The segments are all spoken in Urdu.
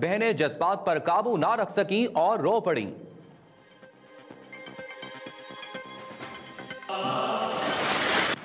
بہنیں جذبات پر قابو نہ رکھ سکیں اور رو پڑیں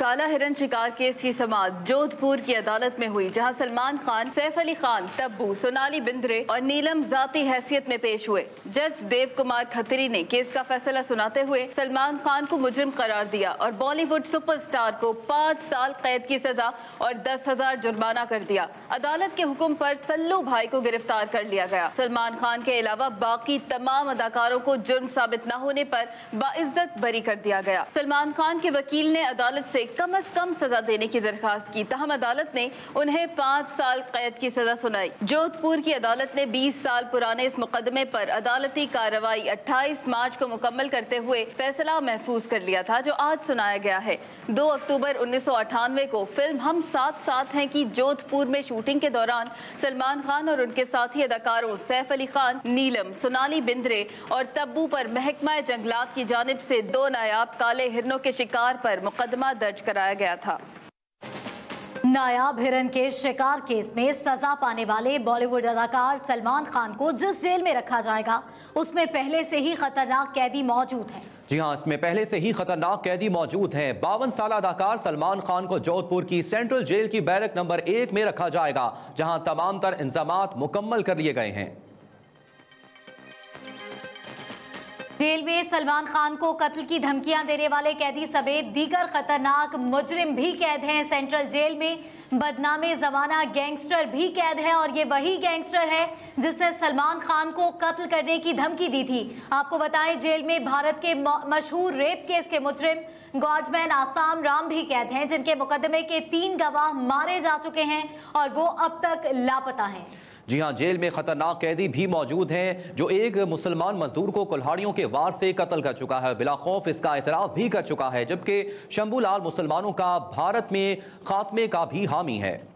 کالا ہرن شکار کیس کی سماعت جودھ پور کی عدالت میں ہوئی جہاں سلمان خان سیف علی خان تبو سونالی بندرے اور نیلم ذاتی حیثیت میں پیش ہوئے جج دیو کمار کھتری نے کیس کا فیصلہ سناتے ہوئے سلمان خان کو مجرم قرار دیا اور بالی وڈ سپر سٹار کو پانچ سال قید کی سزا اور دس ہزار جرمانہ کر دیا عدالت کے حکم پر سلو بھائی کو گرفتار کر لیا گیا سلمان خان کے علاوہ باقی تمام اداکاروں کو جرم ثابت نہ ہونے پر باعزت بری کر دیا گیا سلمان خان کے وکیل نے عدالت سے کم از کم سزا دینے کی درخواست کی تاہم عدالت نے انہیں پانچ سال قید کی سزا سنائی جودھ پور کی عدالت نے بیس سال پرانے اس مقدمے پر عدالتی کارروائی اٹھائیس مارچ کو مکمل کرتے ہوئے فیصلہ محفوظ کر لیا تھا جو آج سنایا گیا ہے دو اکتوبر انیس سو اٹھانوے کو فلم ہم ساتھ ساتھ ہیں کی جودھ پور میں شوٹنگ کے دوران سلمان خان اور ان کے ساتھی اداکاروں سیف علی خان نیلم سونالی بندرے اور تبو پر محکمہ جنگلات کی جانب سے دو نایاب کالے ہرنوں کے شکار پر مقدمہ درج کرایا گیا تھا نایاب ہرن کے شکار کیس میں سزا پانے والے بالی ووڈ اداکار سلمان خان کو جس جیل میں رکھا جائے گا اس میں پہلے سے ہی خطرناک قیدی موجود ہے جی ہاں اس میں پہلے سے ہی خطرناک قیدی موجود ہیں باون سالہ اداکار سلمان خان کو جودپور کی سینٹرل جیل کی بیرک نمبر ایک میں رکھا جائے گا جہاں تمام تر انضامات مکمل کر لیے گئے ہیں جیل میں سلمان خان کو قتل کی دھمکیاں دینے والے قیدی دیگر خطرناک مجرم بھی قید ہیں سینٹرل جیل میں بدنام زمانہ گینگسٹر بھی قید ہے اور یہ وہی گینگسٹر ہے جس نے سلمان خان کو قتل کرنے کی دھمکی دی تھی آپ کو بتائیں جیل میں بھارت کے مشہور ریپ کیس کے مجرم مین آسام رام بھی قید ہیں جن کے مقدمے کے تین گواہ مارے جا چکے ہیں اور وہ اب تک لاپتہ ہیں جی ہاں جیل میں خطرناک قیدی بھی موجود ہیں جو ایک مسلمان مزدور کو کلہاڑیوں کے وار سے قتل کر چکا ہے بلا خوف اس کا اعتراف بھی کر چکا ہے جبکہ شمبو لال مسلمانوں کا بھارت میں خاتمے کا بھی حامی ہے